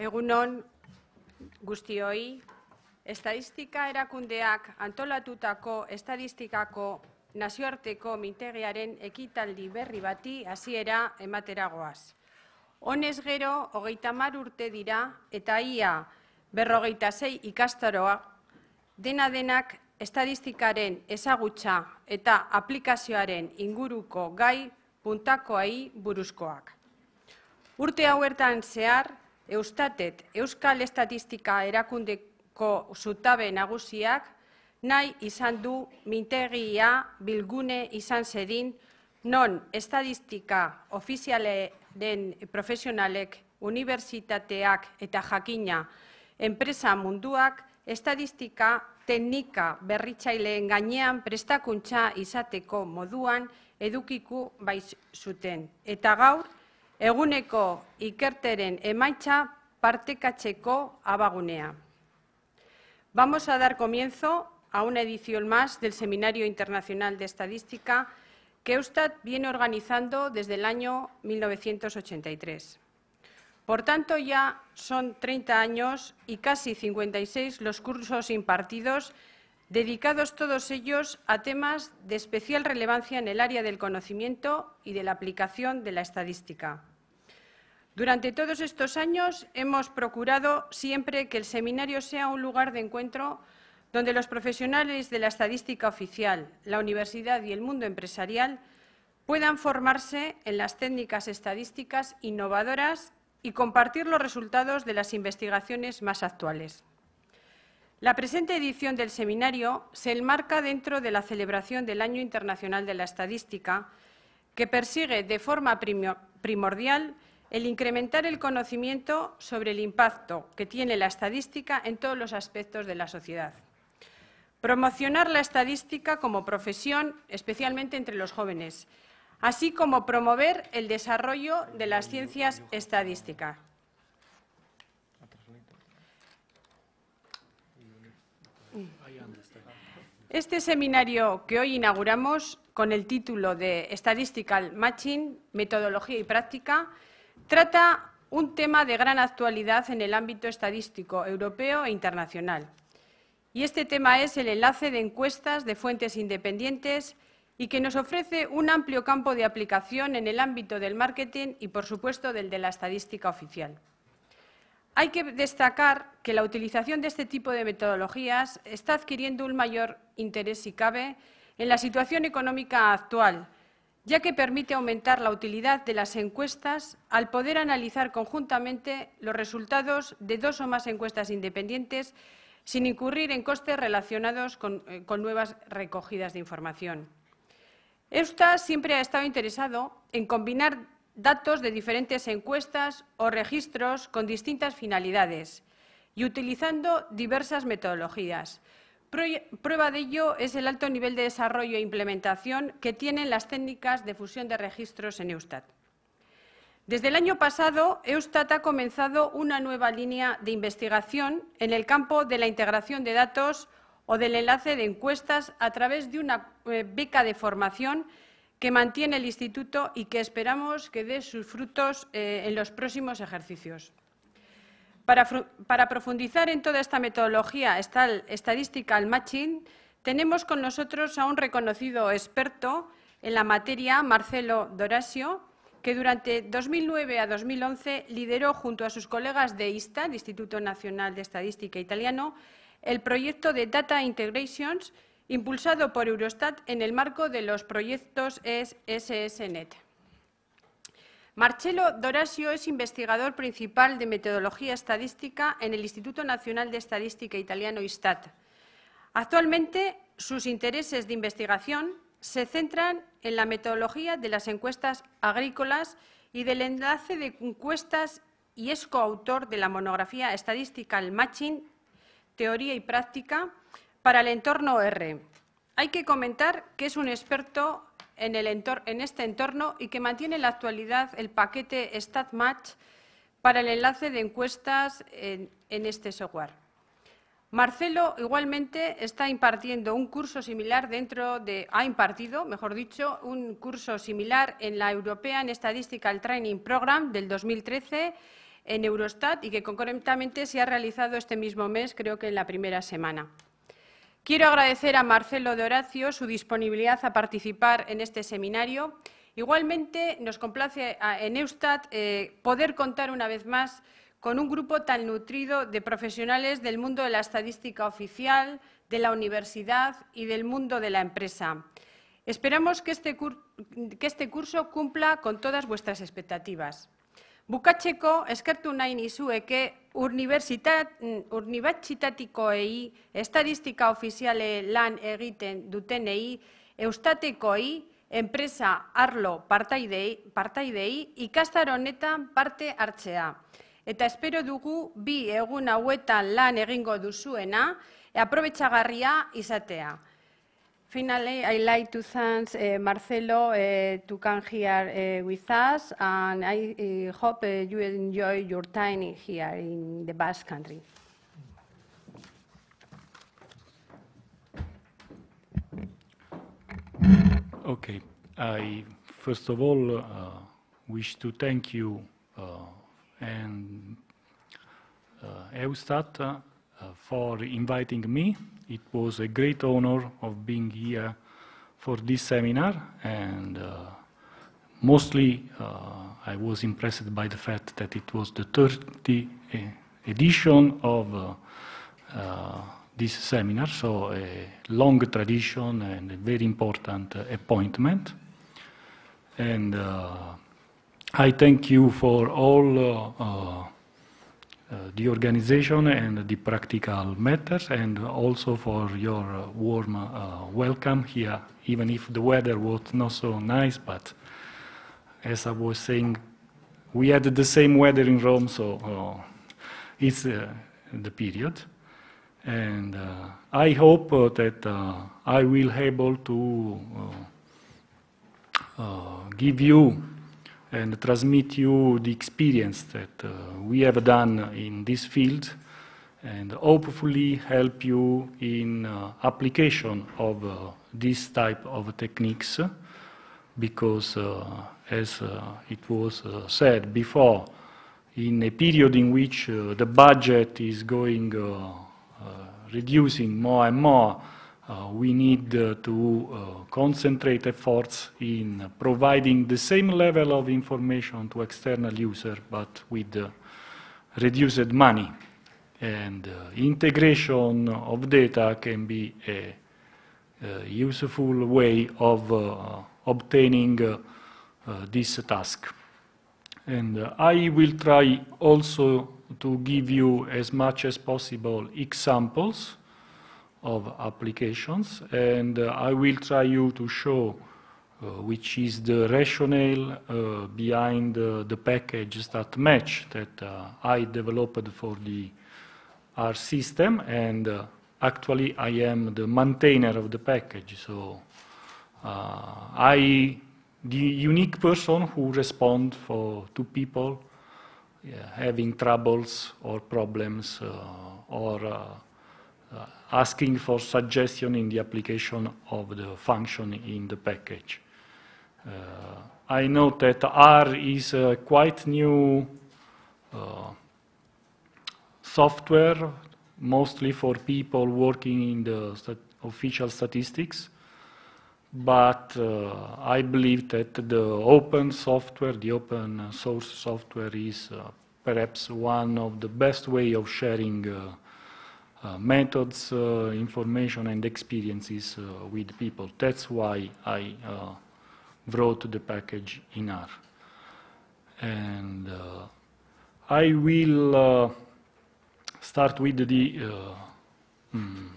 Egunon guztioi, estadistika erakundeak antolatutako estadistikako nazioarteko mintegiaren ekitaldi berri bati hasiera emateragoaz. Honez gero, hogeita mar urte dira eta ia berrogeita zei ikastaroa dena denak estadistikaren ezagutsa eta aplikazioaren inguruko gai puntakoai buruzkoak. Urte hauertan zehar, eustatet euskal estatistika erakundeko zutabe nagusiak nahi izan du mintegia bilgune izan zedin non estadistika ofiziale den profesionalek, unibertsitateak eta jakina enpresa munduak estadistika teknika berritzaileen gainean prestakuntza izateko moduan edukiku baizuten. zuten. Eta gaur, eguneko ikerteren emaitza partekatzeko abagunea. Vamos a dar comienzo a una edición más del Seminario Internacional de Estadística que Eustat viene organizando desde el año 1983. Por tanto, ya son 30 años y casi 56 los cursos impartidos, dedicados todos ellos a temas de especial relevancia en el área del conocimiento y de la aplicación de la estadística. Durante todos estos años hemos procurado siempre que el seminario sea un lugar de encuentro donde los profesionales de la estadística oficial, la universidad y el mundo empresarial puedan formarse en las técnicas estadísticas innovadoras y compartir los resultados de las investigaciones más actuales. La presente edición del seminario se enmarca dentro de la celebración del Año Internacional de la Estadística, que persigue de forma primordial el incrementar el conocimiento sobre el impacto que tiene la estadística en todos los aspectos de la sociedad. Promocionar la estadística como profesión, especialmente entre los jóvenes, así como promover el desarrollo de las ciencias estadísticas. Este seminario que hoy inauguramos con el título de Statistical Matching, Metodología y Práctica Trata un tema de gran actualidad en el ámbito estadístico europeo e internacional. Y este tema es el enlace de encuestas de fuentes independientes y que nos ofrece un amplio campo de aplicación en el ámbito del marketing y, por supuesto, del de la estadística oficial. Hay que destacar que la utilización de este tipo de metodologías está adquiriendo un mayor interés, si cabe, en la situación económica actual, ya que permite aumentar la utilidad de las encuestas al poder analizar conjuntamente los resultados de dos o más encuestas independientes sin incurrir en costes relacionados con, eh, nuevas recogidas de información. EUSTA siempre ha estado interesado en combinar datos de diferentes encuestas o registros con distintas finalidades y utilizando diversas metodologías, Prueba de ello es el alto nivel de desarrollo e implementación que tienen las técnicas de fusión de registros en Eustat. Desde el año pasado, Eustat ha comenzado una nueva línea de investigación en el campo de la integración de datos o del enlace de encuestas a través de una eh, beca de formación que mantiene el Instituto y que esperamos que dé sus frutos eh, en los próximos ejercicios. Para, profundizar en toda esta metodología estadística al matching, tenemos con nosotros a un reconocido experto en la materia, Marcelo Dorasio, que durante 2009 a 2011 lideró junto a sus colegas de ISTA, Instituto Nacional de Estadística Italiano, el proyecto de Data Integrations impulsado por Eurostat en el marco de los proyectos e SSNet. Marcello Dorasio es investigador principal de metodología estadística en el Instituto Nacional de Estadística Italiano ISTAT. Actualmente, sus intereses de investigación se centran en la metodología de las encuestas agrícolas y del enlace de encuestas y es coautor de la monografía estadística El Matching, Teoría y Práctica para el entorno R. Hay que comentar que es un experto en, este entorno y que mantiene en la actualidad el paquete StatMatch para el enlace de encuestas en, en este software. Marcelo igualmente está impartiendo un curso similar dentro de ha impartido, mejor dicho, un curso similar en la European Statistical Training Program del 2013 en Eurostat y que concretamente se ha realizado este mismo mes, creo que en la primera semana. Quiero agradecer a Marcelo de Horacio su disponibilidad a participar en este seminario. Igualmente, nos complace en Eustat eh, poder contar una vez más con un grupo tan nutrido de profesionales del mundo de la estadística oficial, de la universidad y del mundo de la empresa. Esperamos que este, este curso cumpla con todas vuestras expectativas. Bukatxeko eskertu nahi nizueke, urnibatxitatikoei, estadistika ofiziale lan egiten dutenei, eustatekoi, enpresa arlo partaidei, ikastaronetan parte hartzea. Eta espero dugu bi egun hauetan lan egingo duzuena, aprobetxagarria izatea. Finally, I'd like to thank uh, Marcelo uh, to come here uh, with us, and I hope you enjoy your time here in the Basque Country. Okay. I first of all uh, wish to thank you uh, and uh, Eustat for inviting me it was a great honor of being here for this seminar and uh, mostly uh, I was impressed by the fact that it was the 30th uh, edition of uh, uh, this seminar, so a long tradition and a very important appointment. And I thank you for all uh, the organization and the practical matters, and also for your warm uh, welcome here, even if the weather was not so nice. But as I was saying, we had the same weather in Rome, so uh, it's the period. And I hope that I will able to give you and transmit you the experience that uh, we have done in this field and hopefully help you in uh, application of uh, this type of techniques because as it was said before, in a period in which uh, the budget is going uh, uh, reducing more and more, uh, we need uh, to uh, concentrate efforts in providing the same level of information to external user, but with reduced money. And integration of data can be a, a useful way of obtaining this task. And uh, I will try also to give you as much as possible examples of applications. And uh, I will try you to show uh, which is the rationale uh, behind the packages that match that I developed for the R system. And actually, I am the maintainer of the package. So I the unique person who responds for to people yeah, having troubles or problems uh, or uh, asking for suggestion in the application of the function in the package. Uh, I know that R is a quite new uh, software, mostly for people working in the stat official statistics, but uh, I believe that the open software, the open source software is uh, perhaps one of the best way of sharing uh, uh, methods, uh, information, and experiences uh, with people. That's why I wrote the package in R. And I will start with the mm,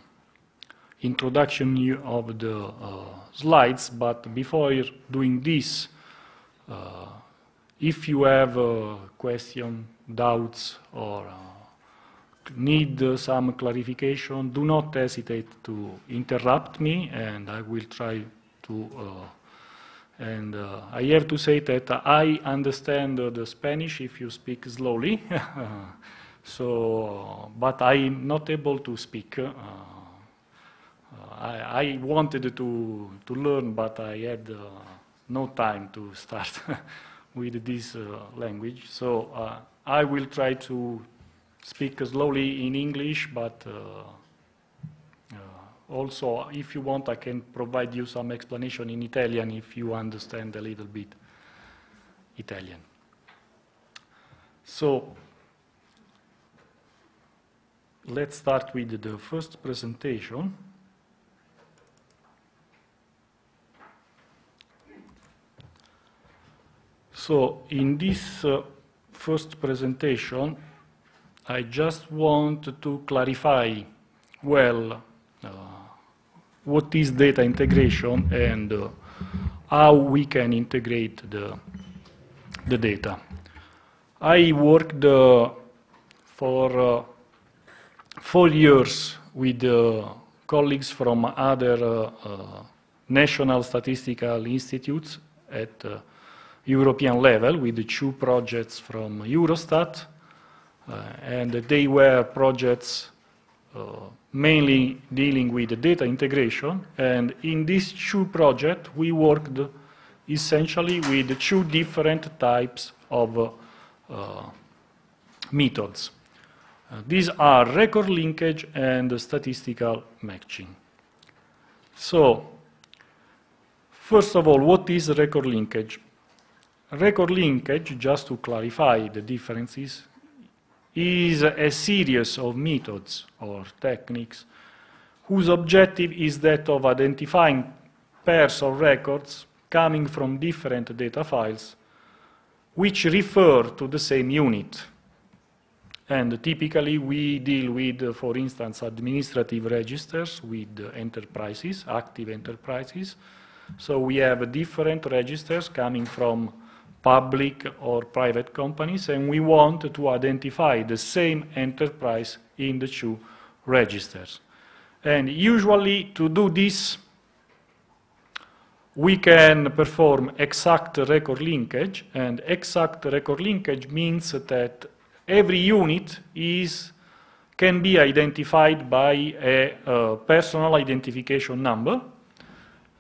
introduction of the uh, slides, but before doing this, uh, if you have uh, questions, doubts, or need some clarification, do not hesitate to interrupt me, and I will try to. Uh, and uh, I have to say that I understand the Spanish if you speak slowly. so, but I'm not able to speak. Uh, I, I, wanted to, to learn, but I had uh, no time to start with this uh, language. So uh, I will try to, speak slowly in English, but uh, uh, also, if you want, I can provide you some explanation in Italian if you understand a little bit Italian. So, let's start with the first presentation. So, in this uh, first presentation, I just want to clarify well uh, what is data integration and uh, how we can integrate the, the data. I worked uh, for uh, four years with uh, colleagues from other uh, national statistical institutes at European level with two projects from Eurostat uh, and they were projects uh, mainly dealing with data integration. And in these two projects, we worked essentially with two different types of uh, methods. these are record linkage and statistical matching. So, first of all, what is record linkage? Record linkage, just to clarify the differences, is a series of methods or techniques whose objective is that of identifying pairs of records coming from different data files which refer to the same unit. And typically we deal with, for instance, administrative registers with enterprises, active enterprises. So we have different registers coming from public or private companies, and we want to identify the same enterprise in the two registers. And usually to do this, we can perform exact record linkage, and exact record linkage means that every unit is can be identified by a, a personal identification number,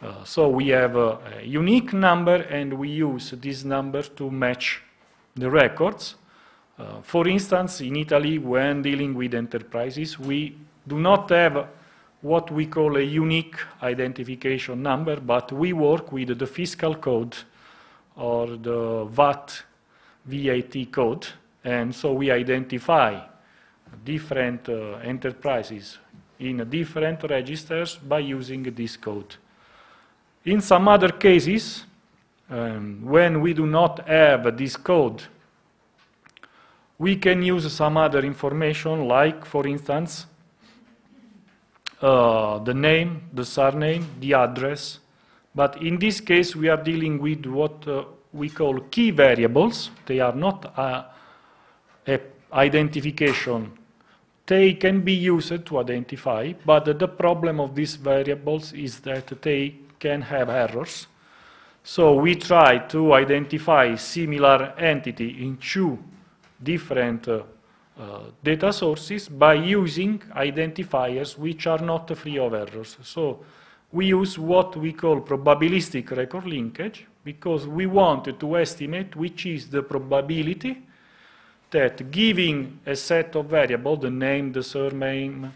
uh, so we have a, a, unique number and we use this number to match the records. Uh, for instance, in Italy, when dealing with enterprises, we do not have what we call a unique identification number, but we work with the fiscal code or the VAT, VAT code, and so we identify different uh, enterprises in different registers by using this code. In some other cases, um, when we do not have this code, we can use some other information, like, for instance, uh, the name, the surname, the address. But in this case, we are dealing with what uh, we call key variables. They are not uh, a identification. They can be used to identify, but the problem of these variables is that they can have errors. So we try to identify similar entity in two different uh, uh, data sources by using identifiers which are not free of errors. So we use what we call probabilistic record linkage because we wanted to estimate which is the probability that giving a set of variables, the name, the surname,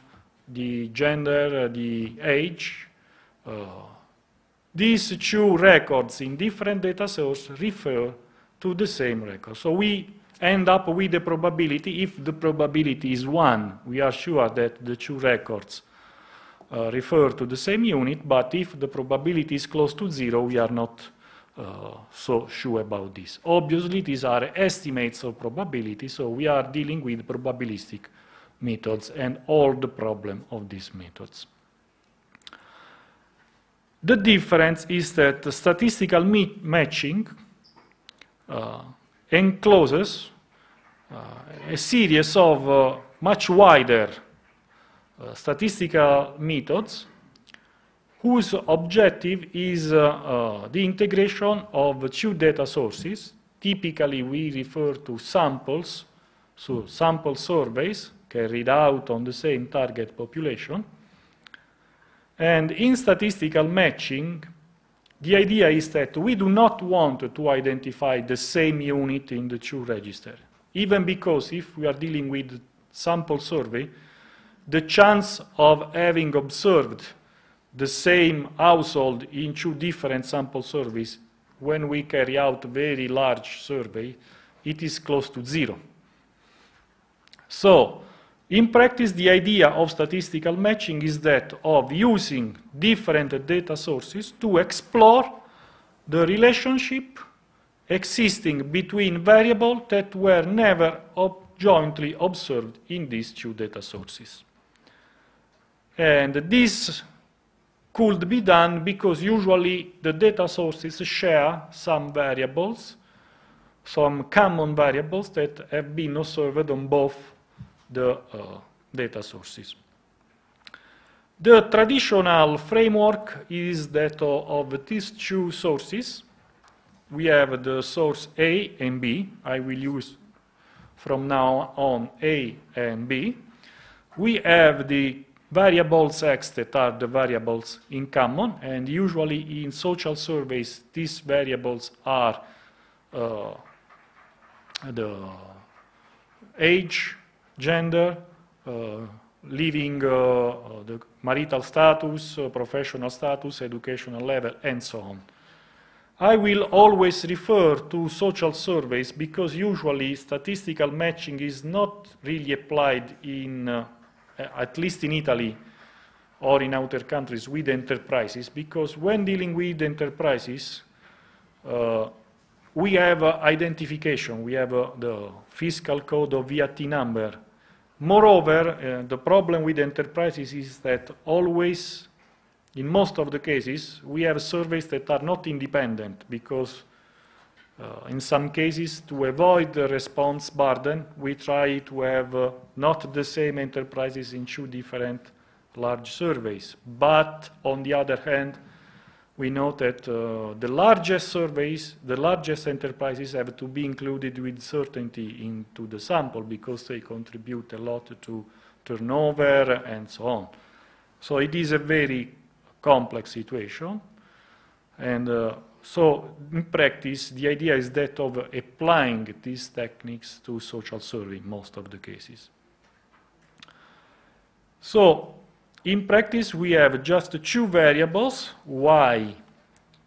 the gender, the age, uh, these two records in different data sources refer to the same record. So we end up with the probability, if the probability is 1, we are sure that the two records uh, refer to the same unit, but if the probability is close to 0, we are not uh, so sure about this. Obviously, these are estimates of probability, so we are dealing with probabilistic methods and all the problem of these methods. The difference is that the statistical matching uh, encloses uh, a series of uh, much wider uh, statistical methods whose objective is uh, uh, the integration of two data sources. Typically, we refer to samples, so sample surveys carried out on the same target population, and in statistical matching, the idea is that we do not want to identify the same unit in the two registers, even because if we are dealing with sample survey, the chance of having observed the same household in two different sample surveys when we carry out very large survey, it is close to zero. So in practice, the idea of statistical matching is that of using different data sources to explore the relationship existing between variables that were never jointly observed in these two data sources. And this could be done because usually the data sources share some variables, some common variables that have been observed on both the uh, data sources. The traditional framework is that of these two sources. We have the source A and B. I will use from now on A and B. We have the variables X that are the variables in common, and usually in social surveys, these variables are uh, the age, gender, uh, living, uh, the marital status, uh, professional status, educational level, and so on. I will always refer to social surveys because usually statistical matching is not really applied in, uh, at least in Italy or in outer countries with enterprises because when dealing with enterprises, uh, we have uh, identification, we have the fiscal code of VAT number, Moreover, uh, the problem with enterprises is that always, in most of the cases, we have surveys that are not independent because uh, in some cases, to avoid the response burden, we try to have uh, not the same enterprises in two different large surveys. But on the other hand, we know that uh, the largest surveys, the largest enterprises have to be included with certainty into the sample because they contribute a lot to turnover and so on. So it is a very complex situation. And uh, so in practice, the idea is that of applying these techniques to social survey in most of the cases. So in practice, we have just two variables, y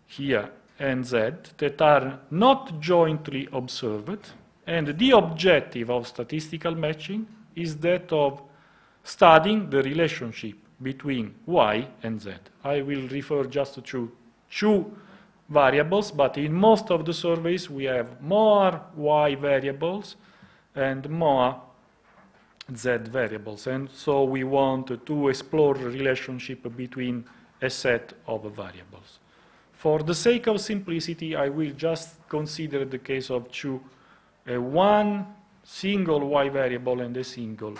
here and z, that are not jointly observed, and the objective of statistical matching is that of studying the relationship between y and z. I will refer just to two variables, but in most of the surveys we have more y variables and more z variables. And so we want to explore relationship between a set of variables. For the sake of simplicity, I will just consider the case of two, a one single y variable and a single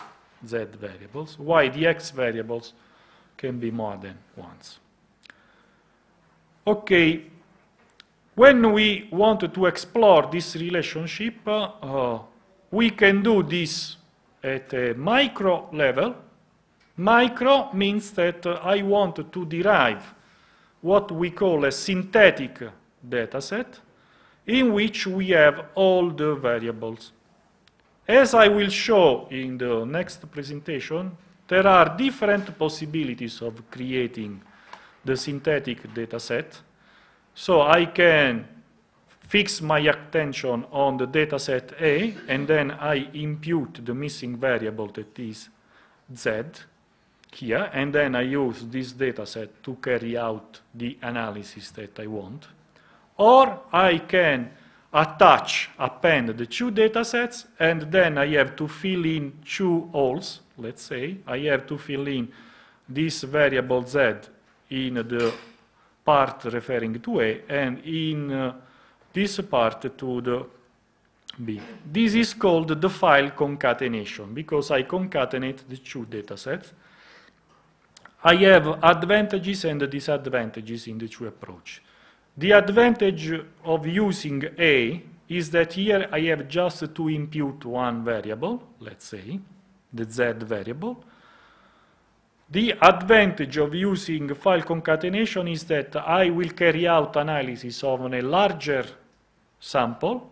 z variables, y the x variables can be more than once. Okay, when we want to explore this relationship, uh, we can do this at a micro level. Micro means that uh, I want to derive what we call a synthetic dataset in which we have all the variables. As I will show in the next presentation, there are different possibilities of creating the synthetic dataset. So I can fix my attention on the dataset A, and then I impute the missing variable that is Z here, and then I use this dataset to carry out the analysis that I want. Or I can attach, append the two datasets, and then I have to fill in two holes, let's say. I have to fill in this variable Z in the part referring to A, and in uh, this part to the B. This is called the file concatenation because I concatenate the two datasets. I have advantages and disadvantages in the two approach. The advantage of using A is that here I have just to impute one variable, let's say, the Z variable. The advantage of using file concatenation is that I will carry out analysis of a larger sample.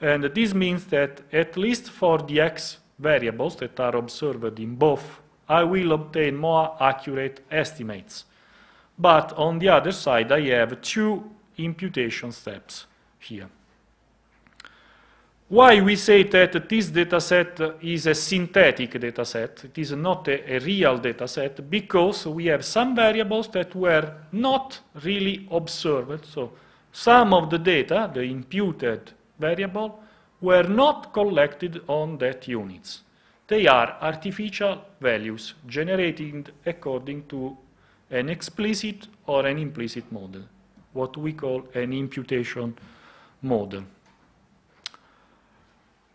And this means that at least for the x variables that are observed in both, I will obtain more accurate estimates. But on the other side, I have two imputation steps here. Why we say that this dataset is a synthetic dataset, it is not a, a real dataset, because we have some variables that were not really observed, so some of the data, the imputed variable, were not collected on that units. They are artificial values generated according to an explicit or an implicit model, what we call an imputation model.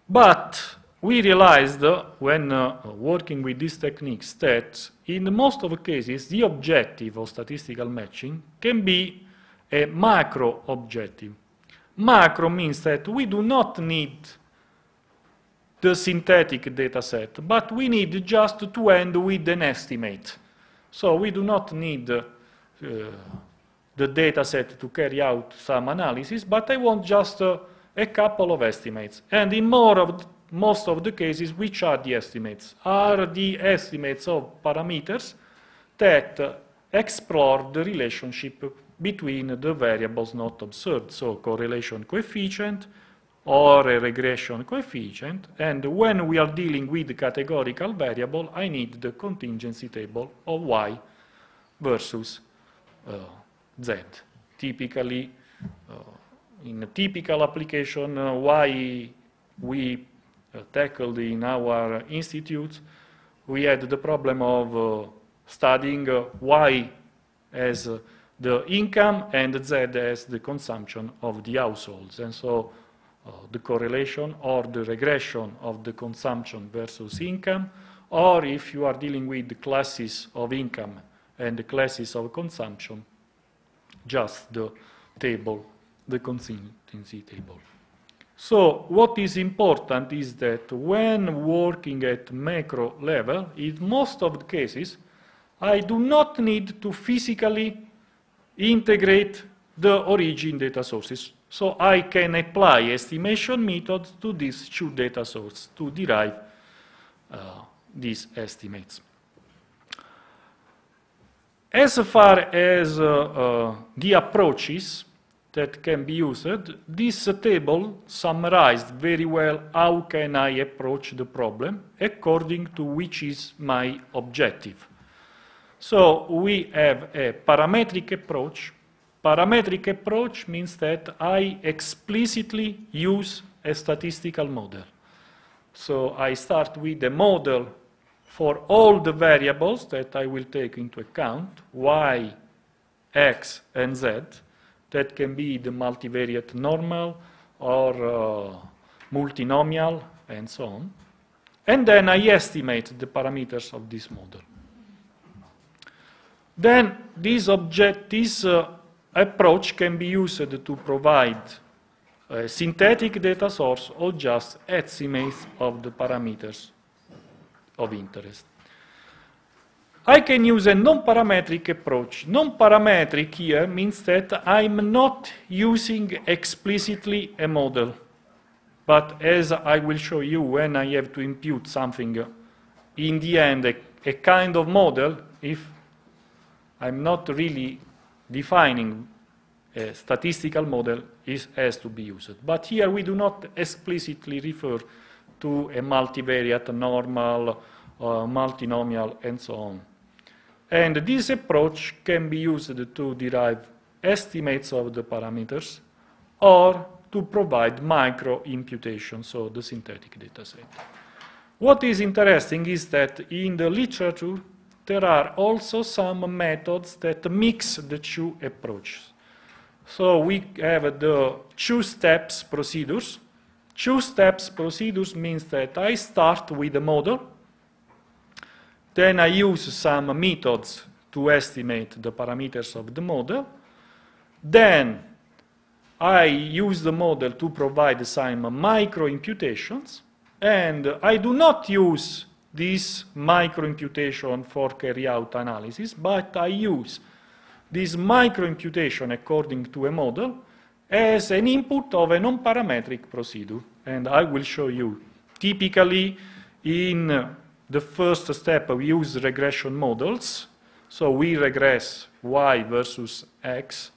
But we realized uh, when uh, working with these techniques that in most of the cases the objective of statistical matching can be a macro objective. Macro means that we do not need the synthetic data set, but we need just to end with an estimate. So we do not need uh, the data set to carry out some analysis, but I want just uh, a couple of estimates. And in more of most of the cases, which are the estimates? Are the estimates of parameters that uh, explore the relationship between the variables not observed, so correlation coefficient or a regression coefficient, and when we are dealing with categorical variable, I need the contingency table of y versus uh, z. Typically, uh, in a typical application, uh, why we uh, tackled in our institute, we had the problem of uh, studying why uh, as the income and Z as the consumption of the households. And so uh, the correlation or the regression of the consumption versus income, or if you are dealing with the classes of income and the classes of consumption, just the table, the consistency table. So what is important is that when working at macro level, in most of the cases, I do not need to physically integrate the origin data sources. So I can apply estimation methods to these two data sources to derive uh, these estimates. As far as uh, uh, the approaches that can be used, this table summarized very well how can I approach the problem according to which is my objective. So we have a parametric approach. Parametric approach means that I explicitly use a statistical model. So I start with a model for all the variables that I will take into account, y, x, and z. That can be the multivariate normal or uh, multinomial and so on. And then I estimate the parameters of this model. Then this object, this uh, approach can be used to provide a synthetic data source or just estimates of the parameters of interest. I can use a non-parametric approach. Non-parametric here means that I'm not using explicitly a model, but as I will show you when I have to impute something, in the end, a, a kind of model, if I'm not really defining a statistical model is, has to be used. But here we do not explicitly refer to a multivariate, normal, uh, multinomial, and so on. And this approach can be used to derive estimates of the parameters or to provide micro imputations of the synthetic dataset. What is interesting is that in the literature, there are also some methods that mix the two approaches. So we have the two steps procedures. Two steps procedures means that I start with a model, then I use some methods to estimate the parameters of the model, then I use the model to provide some micro imputations, and I do not use this microimputation for carry-out analysis, but I use this microimputation according to a model as an input of a non-parametric procedure. And I will show you. Typically, in the first step, we use regression models. So we regress y versus x.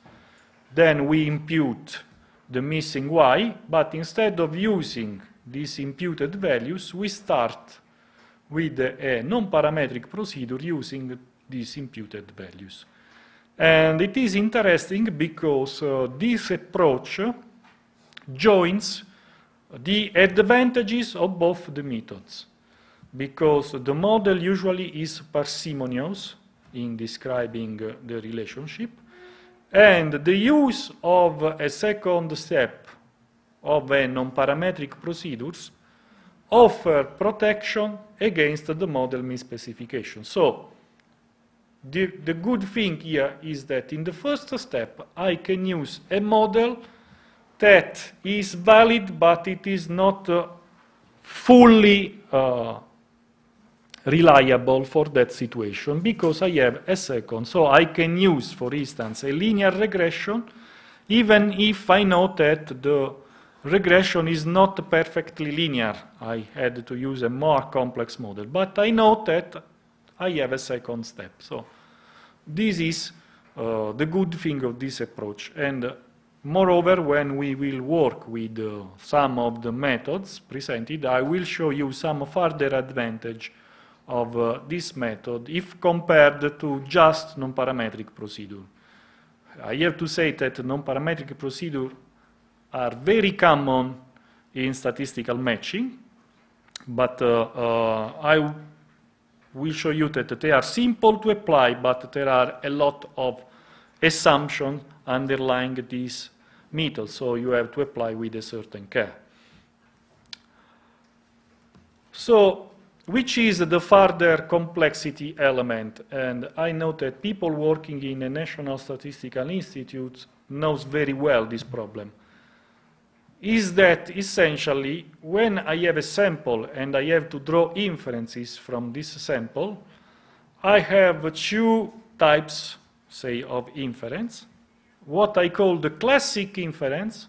Then we impute the missing y, but instead of using these imputed values, we start with a non-parametric procedure using these imputed values. And it is interesting because uh, this approach joins the advantages of both the methods, because the model usually is parsimonious in describing uh, the relationship, and the use of a second step of a non-parametric procedures offer protection against the model misspecification. So the, the good thing here is that in the first step, I can use a model that is valid, but it is not uh, fully uh, reliable for that situation because I have a second. So I can use, for instance, a linear regression even if I know that the regression is not perfectly linear. I had to use a more complex model. But I know that I have a second step. So this is uh, the good thing of this approach. And uh, moreover, when we will work with uh, some of the methods presented, I will show you some further advantage of uh, this method if compared to just non-parametric procedure. I have to say that non-parametric procedure are very common in statistical matching, but uh, uh, I will show you that they are simple to apply, but there are a lot of assumptions underlying these methods, so you have to apply with a certain care. So, which is the further complexity element? And I know that people working in a National Statistical Institute knows very well this problem is that essentially when I have a sample and I have to draw inferences from this sample, I have two types, say, of inference. What I call the classic inference,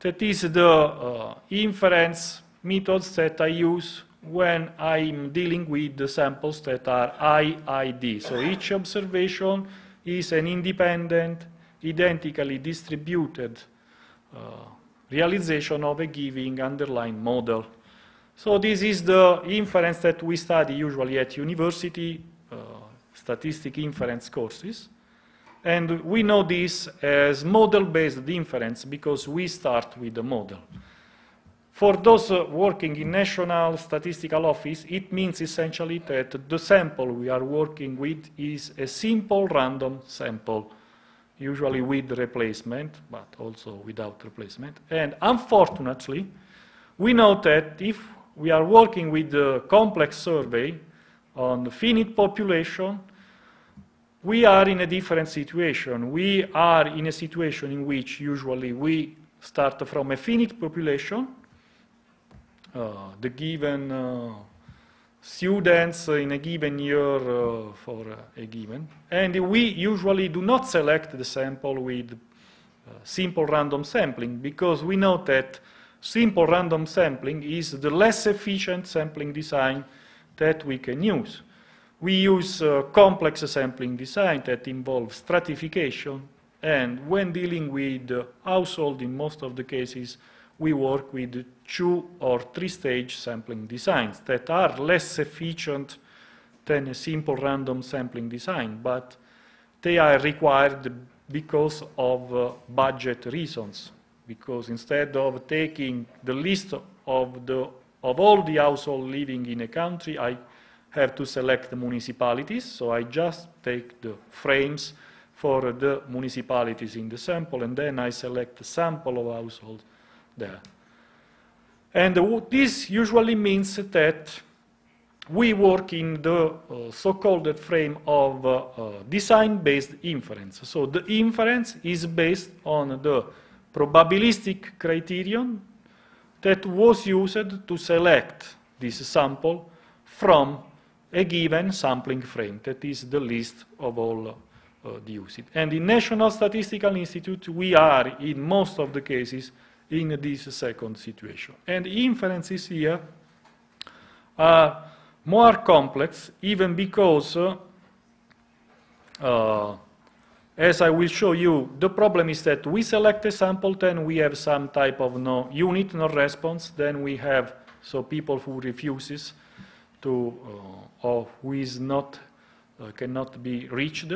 that is the uh, inference methods that I use when I'm dealing with the samples that are IID. So each observation is an independent, identically distributed uh, realization of a giving underlying model. So this is the inference that we study usually at university uh, statistic inference courses. And we know this as model-based inference because we start with the model. For those uh, working in National Statistical Office, it means essentially that the sample we are working with is a simple random sample usually with replacement, but also without replacement. And unfortunately, we know that if we are working with a complex survey on the finite population, we are in a different situation. We are in a situation in which usually we start from a finite population, uh, the given uh, students in a given year uh, for a given. And we usually do not select the sample with uh, simple random sampling because we know that simple random sampling is the less efficient sampling design that we can use. We use uh, complex sampling design that involves stratification, and when dealing with uh, household, in most of the cases, we work with two or three-stage sampling designs that are less efficient than a simple random sampling design, but they are required because of uh, budget reasons, because instead of taking the list of, the, of all the households living in a country, I have to select the municipalities, so I just take the frames for the municipalities in the sample, and then I select the sample of households there. And this usually means that we work in the uh, so-called frame of uh, uh, design-based inference. So the inference is based on the probabilistic criterion that was used to select this sample from a given sampling frame, that is the list of all uh, uh, the used. And in National Statistical Institute, we are, in most of the cases, in this second situation. And inferences here are more complex, even because, uh, uh, as I will show you, the problem is that we select a sample, then we have some type of no unit, no response, then we have so people who refuses to uh, or who is not uh, cannot be reached.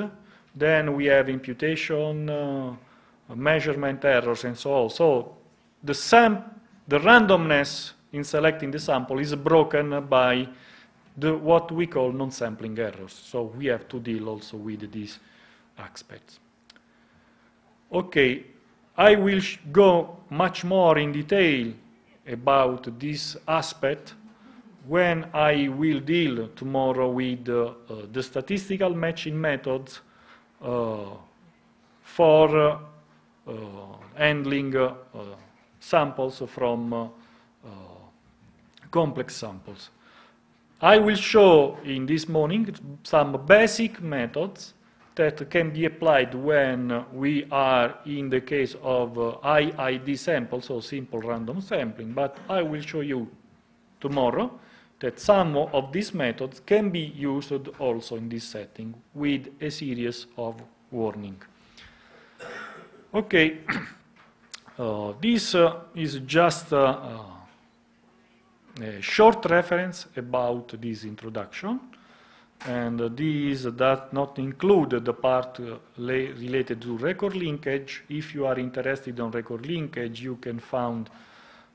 Then we have imputation, uh, measurement errors, and so on. So the, the randomness in selecting the sample is broken by the, what we call non-sampling errors. So we have to deal also with these aspects. Okay, I will go much more in detail about this aspect when I will deal tomorrow with uh, uh, the statistical matching methods uh, for uh, uh, handling uh, samples from uh, uh, complex samples. I will show in this morning some basic methods that can be applied when we are in the case of uh, IID samples, so simple random sampling, but I will show you tomorrow that some of these methods can be used also in this setting with a series of warning. Okay. Uh, this uh, is just uh, a short reference about this introduction, and uh, these does not include the part uh, related to record linkage. If you are interested on record linkage, you can find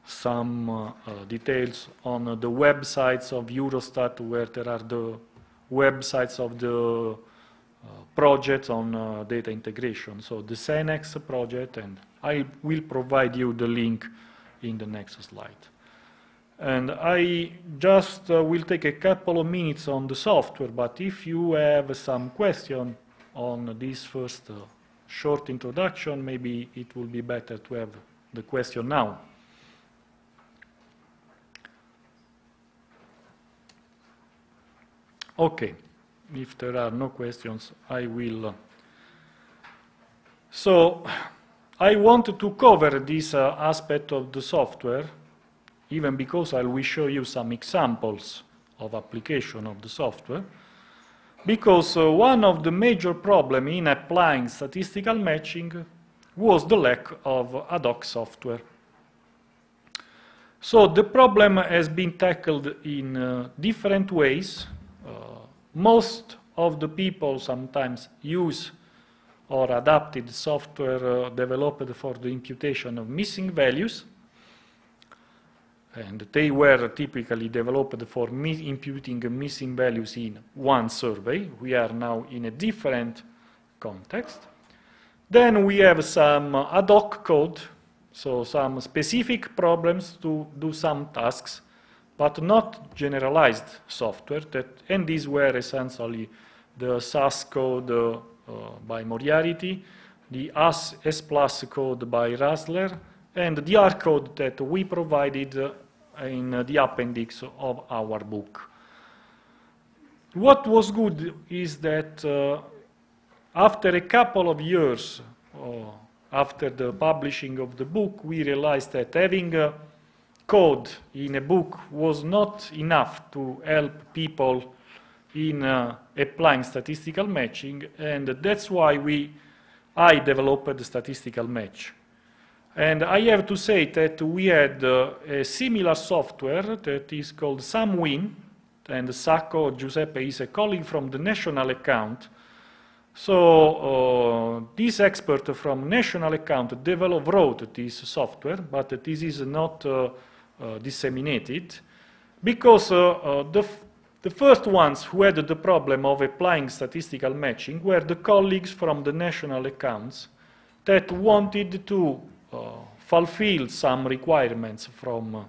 some uh, details on the websites of Eurostat, where there are the websites of the projects on uh, data integration. So the Senex project, and I will provide you the link in the next slide. And I just uh, will take a couple of minutes on the software, but if you have some question on this first uh, short introduction, maybe it will be better to have the question now. Okay, if there are no questions, I will. So I want to cover this uh, aspect of the software, even because I will show you some examples of application of the software, because uh, one of the major problems in applying statistical matching was the lack of ad hoc software. So the problem has been tackled in uh, different ways, uh, most of the people sometimes use or adapted software uh, developed for the imputation of missing values, and they were typically developed for mi imputing missing values in one survey. We are now in a different context. Then we have some ad hoc code, so some specific problems to do some tasks but not generalized software that, and these were essentially the SAS code uh, by Moriarty, the S, S plus code by Rassler, and the R code that we provided uh, in the appendix of our book. What was good is that uh, after a couple of years uh, after the publishing of the book, we realized that having code in a book was not enough to help people in uh, applying statistical matching, and that's why we, I developed statistical match. And I have to say that we had uh, a similar software that is called SamWin, and Sacco Giuseppe is a colleague from the national account. So uh, this expert from national account developed, wrote this software, but this is not uh, uh, disseminated because uh, uh, the, the first ones who had the problem of applying statistical matching were the colleagues from the national accounts that wanted to fulfill some requirements from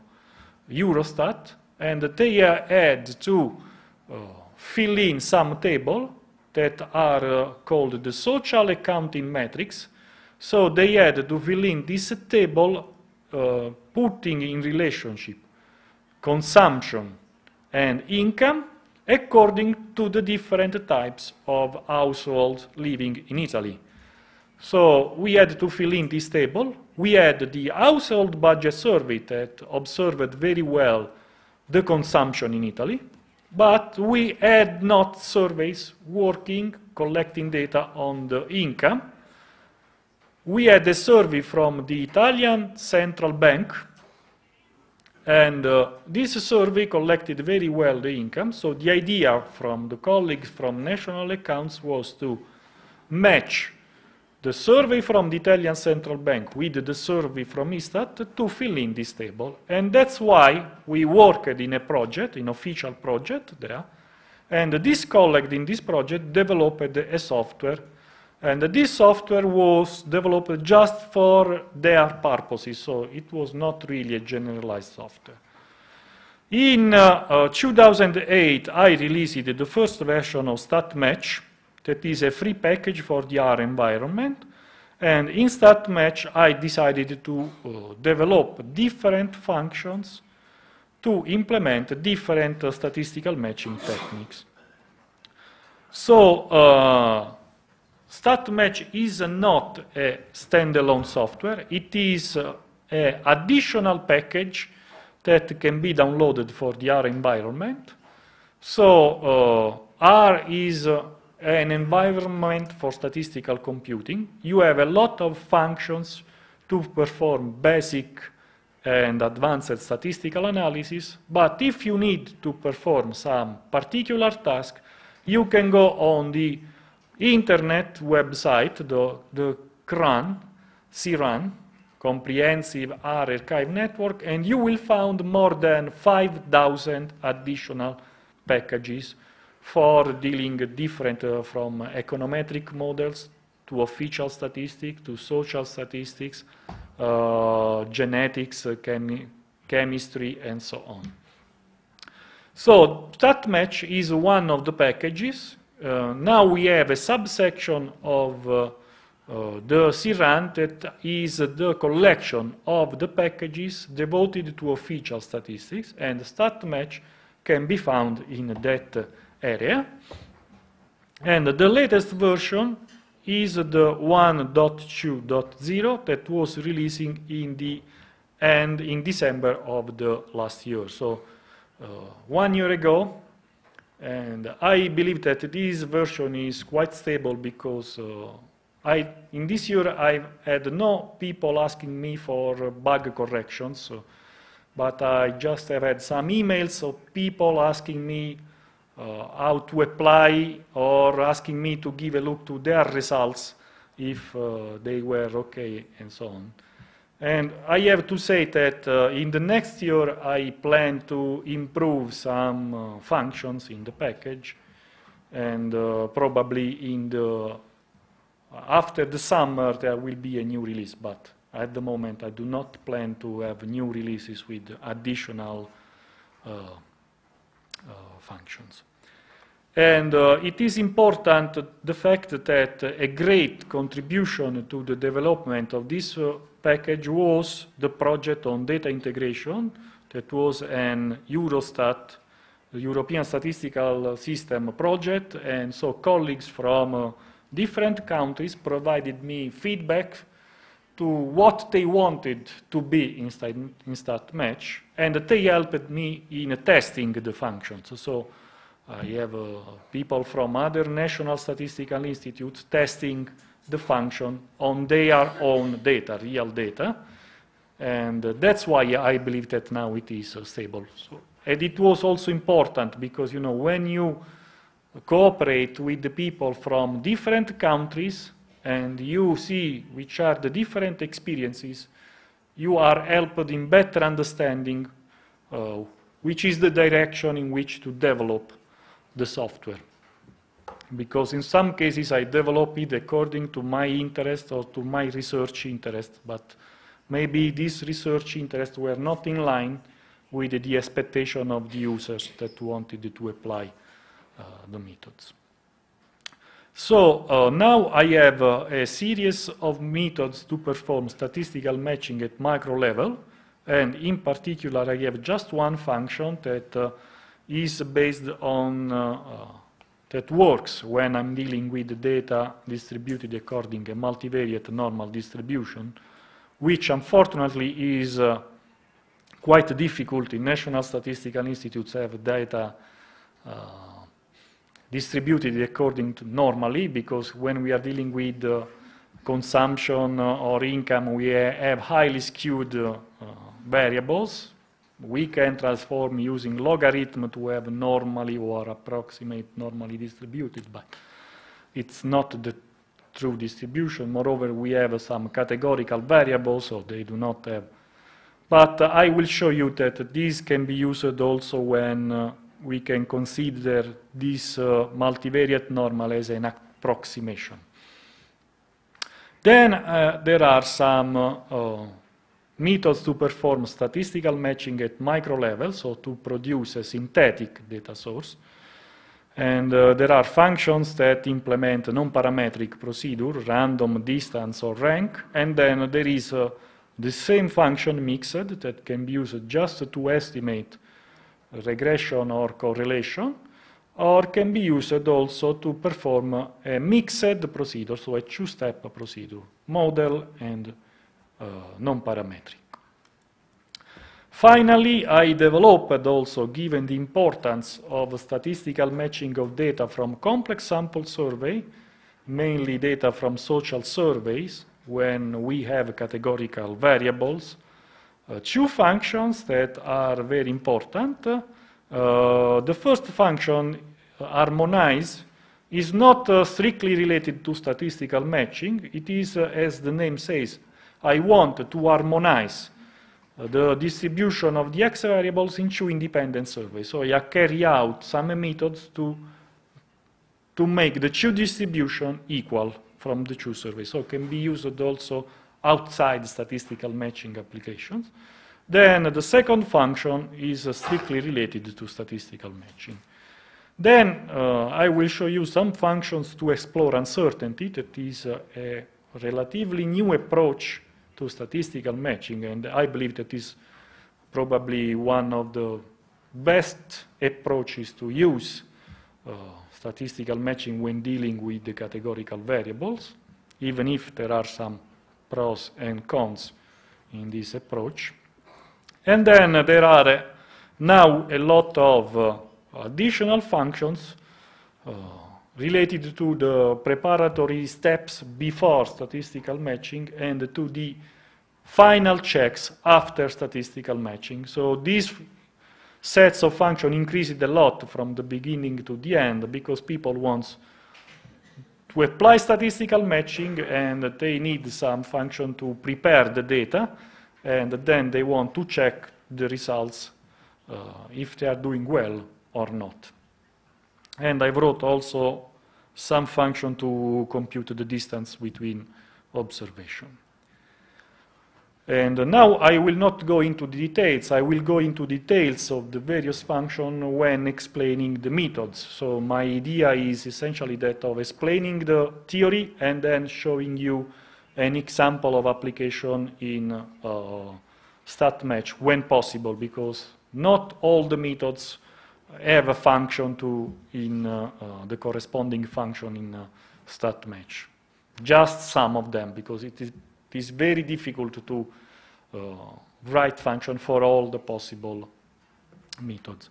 Eurostat, and they had to fill in some table that are uh, called the social accounting metrics. So they had to fill in this table uh, putting in relationship consumption and income according to the different types of households living in Italy. So we had to fill in this table. We had the household budget survey that observed very well the consumption in Italy, but we had not surveys working, collecting data on the income, we had a survey from the Italian Central Bank, and uh, this survey collected very well the income. So the idea from the colleagues from national accounts was to match the survey from the Italian Central Bank with the survey from Istat to fill in this table. And that's why we worked in a project, an official project there. And this colleague in this project developed a software and this software was developed just for their purposes, so it was not really a generalized software. In uh, uh, 2008, I released the first version of StatMatch, that is a free package for the R environment. And in StatMatch, I decided to uh, develop different functions to implement different uh, statistical matching techniques. So, uh, StatMatch is not a standalone software. It is uh, an additional package that can be downloaded for the R environment. So uh, R is uh, an environment for statistical computing. You have a lot of functions to perform basic and advanced statistical analysis, but if you need to perform some particular task, you can go on the Internet website, the, the CRAN, CRAN, Comprehensive R Archive Network, and you will find more than 5,000 additional packages for dealing different uh, from econometric models to official statistics, to social statistics, uh, genetics, uh, chemi chemistry, and so on. So statmatch is one of the packages uh, now we have a subsection of uh, uh the CRAN that is the collection of the packages devoted to official statistics, and StatMatch can be found in that area. And the latest version is the 1.2.0 that was releasing in the end in December of the last year. So uh, one year ago, and I believe that this version is quite stable because uh, I, in this year I had no people asking me for bug corrections, so, uh, but I just have had some emails of people asking me uh, how to apply or asking me to give a look to their results if uh, they were okay and so on. And I have to say that uh, in the next year I plan to improve some uh, functions in the package and uh, probably in the after the summer there will be a new release but at the moment I do not plan to have new releases with additional uh, uh, functions. And uh, it is important uh, the fact that a great contribution to the development of this uh, package was the project on data integration that was an Eurostat, European Statistical System project, and so colleagues from uh, different countries provided me feedback to what they wanted to be in, stat, match, and they helped me in testing the functions. So you have people from other national statistical institutes testing the function on their own data, real data. And that's why I believe that now it is uh, stable. So, and it was also important because, you know, when you cooperate with the people from different countries and you see which are the different experiences, you are helped in better understanding uh, which is the direction in which to develop the software. Because in some cases I develop it according to my interest or to my research interest, but maybe these research interests were not in line with the expectation of the users that wanted to apply uh, the methods. So uh, now I have uh, a series of methods to perform statistical matching at micro level, and in particular I have just one function that uh, is based on uh, uh, that works when I'm dealing with data distributed according a multivariate normal distribution, which unfortunately is uh, quite difficult. In national statistical institutes have data uh, distributed according to normally because when we are dealing with uh, consumption or income, we have highly skewed uh, uh, variables we can transform using logarithm to have normally or approximate normally distributed, but it's not the true distribution. Moreover, we have some categorical variables, so they do not have. But uh, I will show you that this can be used also when uh, we can consider this uh, multivariate normal as an approximation. Then uh, there are some uh, methods to perform statistical matching at micro level, so to produce a synthetic data source. And uh, there are functions that implement non-parametric procedure, random distance or rank, and then there is uh, the same function mixed that can be used just to estimate regression or correlation, or can be used also to perform a mixed procedure, so a two-step procedure, model and uh, non-parametric. Finally, I developed also, given the importance of statistical matching of data from complex sample survey, mainly data from social surveys, when we have categorical variables, uh, two functions that are very important. Uh, the first function, uh, harmonize, is not uh, strictly related to statistical matching. It is, uh, as the name says, I want to harmonize the distribution of the x variables into independent surveys. So I carry out some methods to, to make the two distribution equal from the two surveys. So can be used also outside statistical matching applications. Then the second function is strictly related to statistical matching. Then uh, I will show you some functions to explore uncertainty that is uh, a relatively new approach to statistical matching. And I believe that is probably one of the best approaches to use uh, statistical matching when dealing with the categorical variables, even if there are some pros and cons in this approach. And then uh, there are uh, now a lot of uh, additional functions uh, related to the preparatory steps before statistical matching and to the final checks after statistical matching. So these sets of functions increased a lot from the beginning to the end because people want to apply statistical matching and they need some function to prepare the data and then they want to check the results uh, if they are doing well or not. And I wrote also some function to compute the distance between observation. And now I will not go into the details. I will go into details of the various functions when explaining the methods. So my idea is essentially that of explaining the theory and then showing you an example of application in uh, when possible, because not all the methods have a function to in uh, uh, the corresponding function in uh, stat match. Just some of them, because it is, it is very difficult to uh, write function for all the possible methods.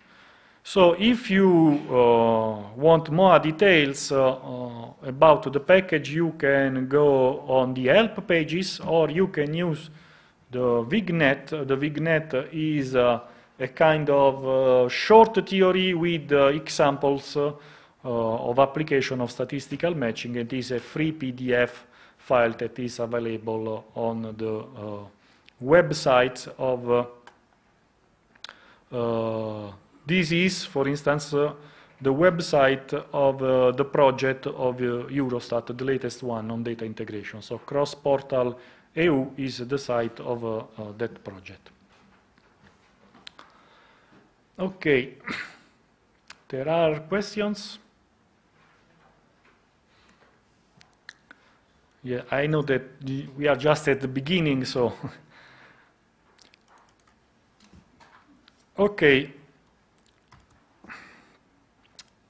So if you uh, want more details uh, about the package, you can go on the help pages or you can use the vignette. The vignette is a kind of uh, short theory with uh, examples uh, of application of statistical matching. It is a free PDF file that is available on the website of uh, this is, for instance, uh, the website of uh, the project of Eurostat, the latest one on data integration. So cross-portal EU is the site of that project. Okay. There are questions? Yeah, I know that we are just at the beginning, so. okay.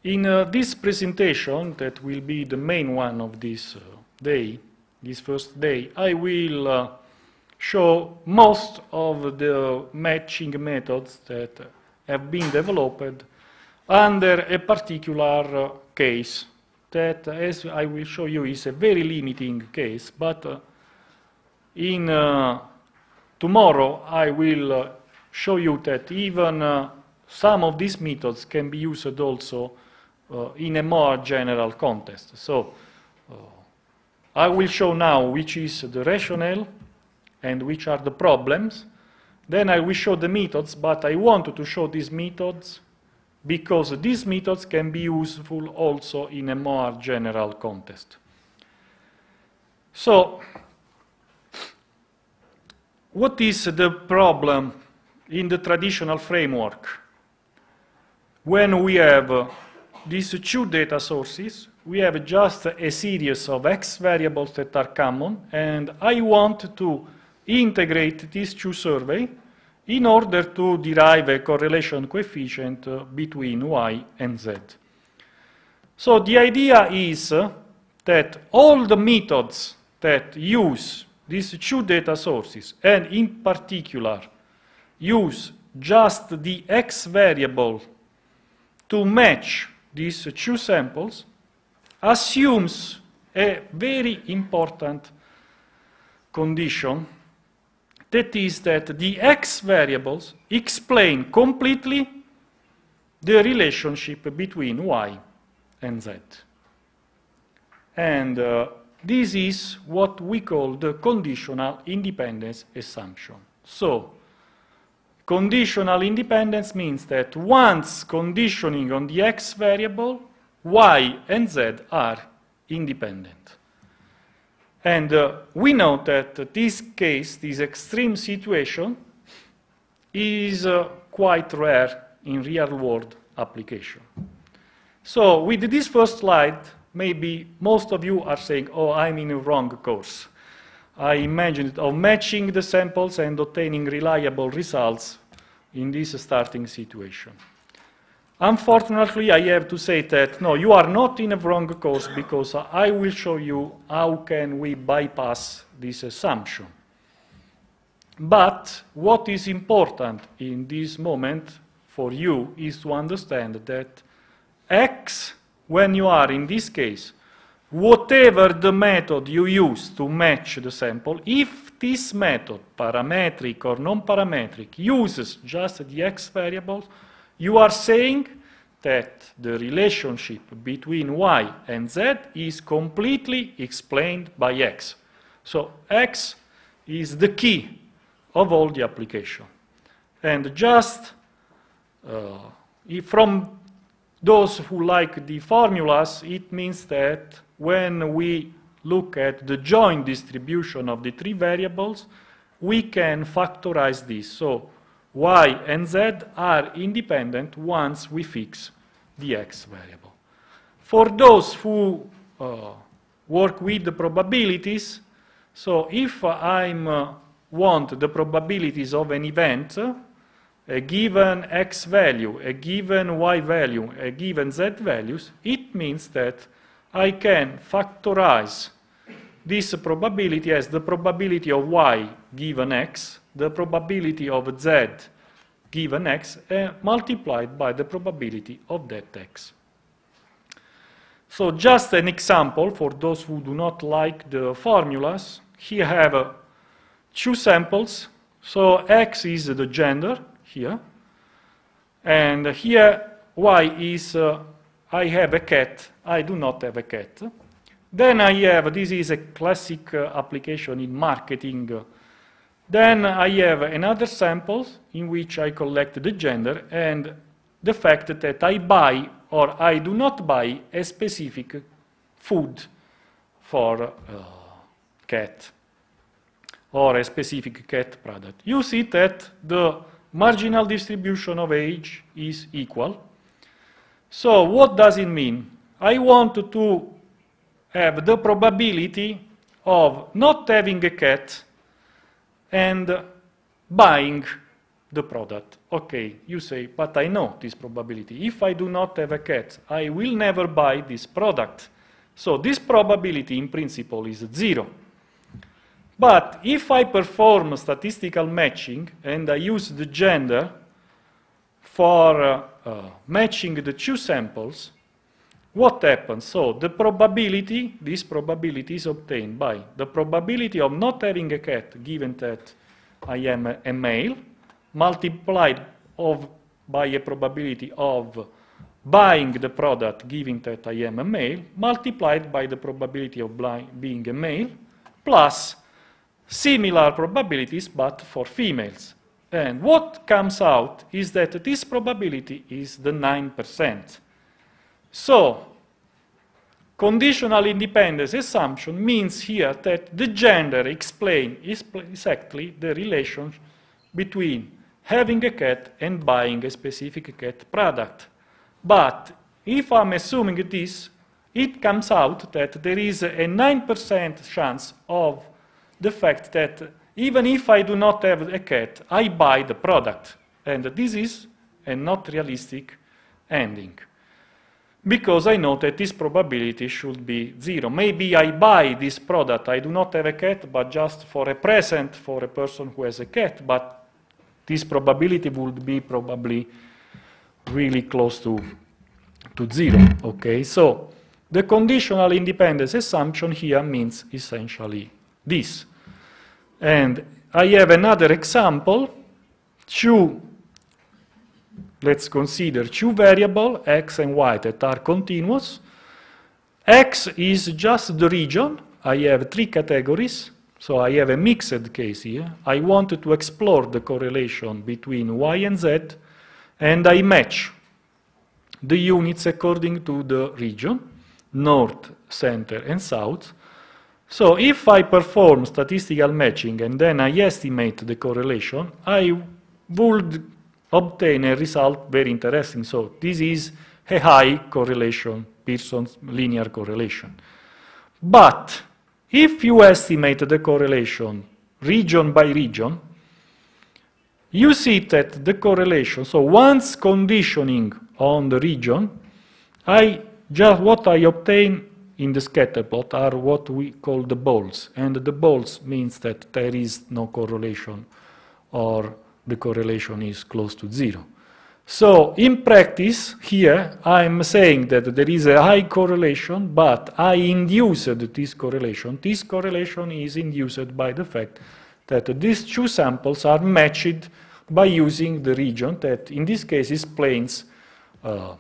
In uh, this presentation, that will be the main one of this uh, day, this first day, I will uh, show most of the matching methods that have been developed under a particular case that, as I will show you, is a very limiting case, but uh, in uh, tomorrow I will uh, show you that even uh, some of these methods can be used also uh, in a more general context. So I will show now which is the rationale and which are the problems, then I will show the methods, but I wanted to show these methods because these methods can be useful also in a more general context. So, what is the problem in the traditional framework when we have these two data sources we have just a series of x variables that are common and I want to integrate these two surveys in order to derive a correlation coefficient between y and z. So the idea is that all the methods that use these two data sources, and in particular use just the x variable to match these two samples, assumes a very important condition that is that the x variables explain completely the relationship between y and z. And uh, this is what we call the conditional independence assumption. So, conditional independence means that once conditioning on the x variable, y and z are independent. And uh, we know that this case, this extreme situation, is uh, quite rare in real-world application. So with this first slide, maybe most of you are saying, oh, I'm in a wrong course. I imagined of matching the samples and obtaining reliable results in this starting situation. Unfortunately, I have to say that, no, you are not in a wrong course because I will show you how can we bypass this assumption. But what is important in this moment for you is to understand that x, when you are in this case, whatever the method you use to match the sample, if this method, parametric or non-parametric, uses just the x variables, you are saying that the relationship between y and z is completely explained by x. So x is the key of all the application. And just uh, from those who like the formulas, it means that when we look at the joint distribution of the three variables, we can factorize this. So y and z are independent once we fix the x variable. For those who uh, work with the probabilities, so if I uh, want the probabilities of an event, a given x value, a given y value, a given z values, it means that I can factorize this probability as the probability of y given x the probability of z given x uh, multiplied by the probability of that x. So just an example for those who do not like the formulas. Here I have uh, two samples. So x is the gender here. And here y is uh, I have a cat, I do not have a cat. Then I have, this is a classic uh, application in marketing uh, then I have another sample in which I collect the gender and the fact that I buy or I do not buy a specific food for uh, cat or a specific cat product. You see that the marginal distribution of age is equal. So what does it mean? I want to have the probability of not having a cat and buying the product. Okay, you say, but I know this probability. If I do not have a cat, I will never buy this product. So this probability in principle is zero. But if I perform statistical matching and I use the gender for uh, uh, matching the two samples, what happens? So the probability, this probability is obtained by the probability of not having a cat given that I am a, a male multiplied of, by a probability of buying the product given that I am a male multiplied by the probability of being a male plus similar probabilities but for females. And what comes out is that this probability is the 9%. So, conditional independence assumption means here that the gender explains exactly the relation between having a cat and buying a specific cat product. But if I'm assuming this, it comes out that there is a 9% chance of the fact that even if I do not have a cat, I buy the product. And this is a not realistic ending because I know that this probability should be zero. Maybe I buy this product. I do not have a cat, but just for a present for a person who has a cat. But this probability would be probably really close to, to zero. Okay, so the conditional independence assumption here means essentially this. And I have another example, two Let's consider two variables, x and y, that are continuous. x is just the region. I have three categories, so I have a mixed case here. I wanted to explore the correlation between y and z, and I match the units according to the region, north, center, and south. So if I perform statistical matching and then I estimate the correlation, I would obtain a result very interesting. So this is a high correlation, Pearson's linear correlation. But if you estimate the correlation region by region, you see that the correlation, so once conditioning on the region, I just what I obtain in the scatter plot are what we call the balls, and the balls means that there is no correlation or the correlation is close to zero. So in practice, here I'm saying that there is a high correlation, but I induced this correlation. This correlation is induced by the fact that these two samples are matched by using the region that in this case is planes. Uh,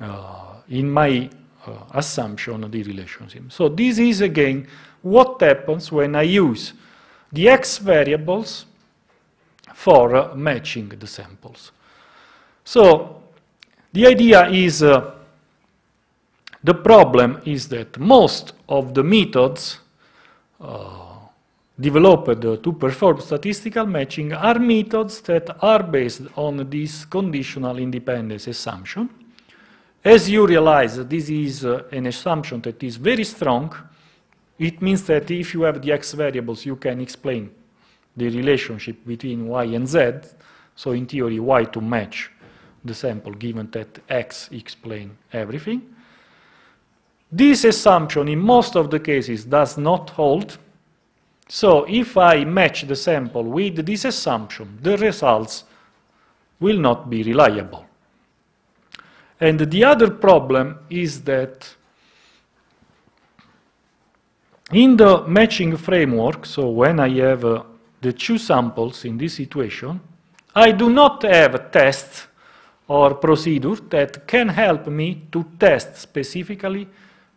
uh, in my uh, assumption, the relationship. So this is again what happens when I use the x variables for matching the samples. So the idea is uh, the problem is that most of the methods uh, developed to perform statistical matching are methods that are based on this conditional independence assumption. As you realize, this is uh, an assumption that is very strong. It means that if you have the x variables, you can explain the relationship between y and z, so in theory y to match the sample given that x explain everything. This assumption in most of the cases does not hold, so if I match the sample with this assumption, the results will not be reliable. And the other problem is that in the matching framework, so when I have the two samples in this situation, I do not have a test or procedure that can help me to test specifically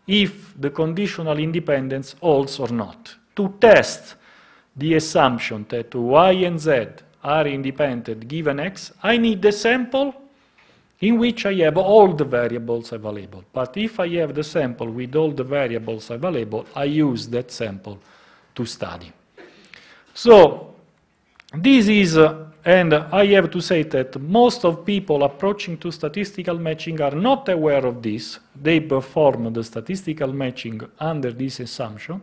if the conditional independence holds or not. To test the assumption that y and z are independent given x, I need a sample in which I have all the variables available. But if I have the sample with all the variables available, I use that sample to study. So this is, uh, and I have to say that most of people approaching to statistical matching are not aware of this. They perform the statistical matching under this assumption,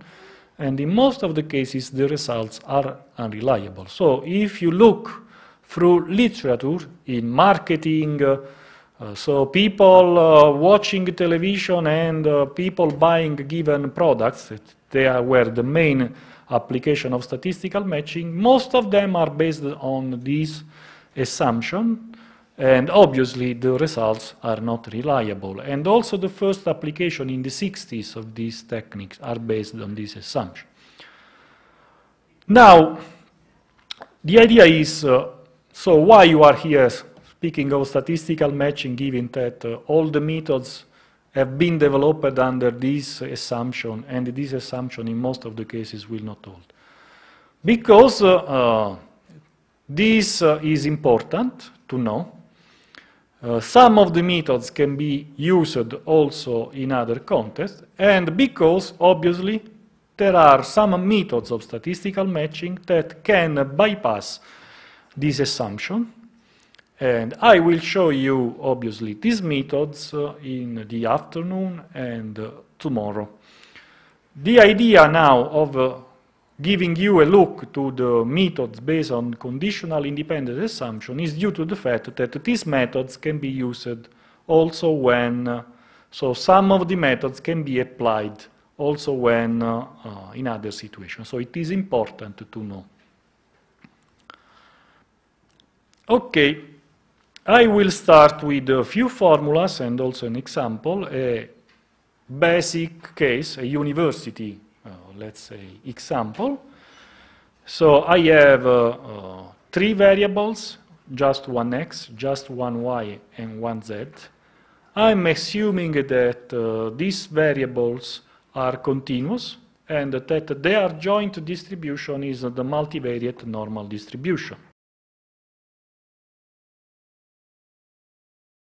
and in most of the cases the results are unreliable. So if you look through literature in marketing, uh, uh, so people uh, watching television and uh, people buying given products, they are where the main application of statistical matching, most of them are based on this assumption, and obviously the results are not reliable. And also the first application in the 60s of these techniques are based on this assumption. Now, the idea is, uh, so why you are here speaking of statistical matching, given that uh, all the methods have been developed under this assumption, and this assumption in most of the cases will not hold. Because uh, this uh, is important to know, uh, some of the methods can be used also in other contexts, and because, obviously, there are some methods of statistical matching that can bypass this assumption, and I will show you, obviously, these methods uh, in the afternoon and uh, tomorrow. The idea now of uh, giving you a look to the methods based on conditional independent assumption is due to the fact that these methods can be used also when, uh, so some of the methods can be applied also when uh, uh, in other situations. So it is important to know. Okay. I will start with a few formulas and also an example, a basic case, a university, uh, let's say, example. So I have uh, uh, three variables, just one x, just one y, and one z. I'm assuming that uh, these variables are continuous and that their joint distribution is the multivariate normal distribution.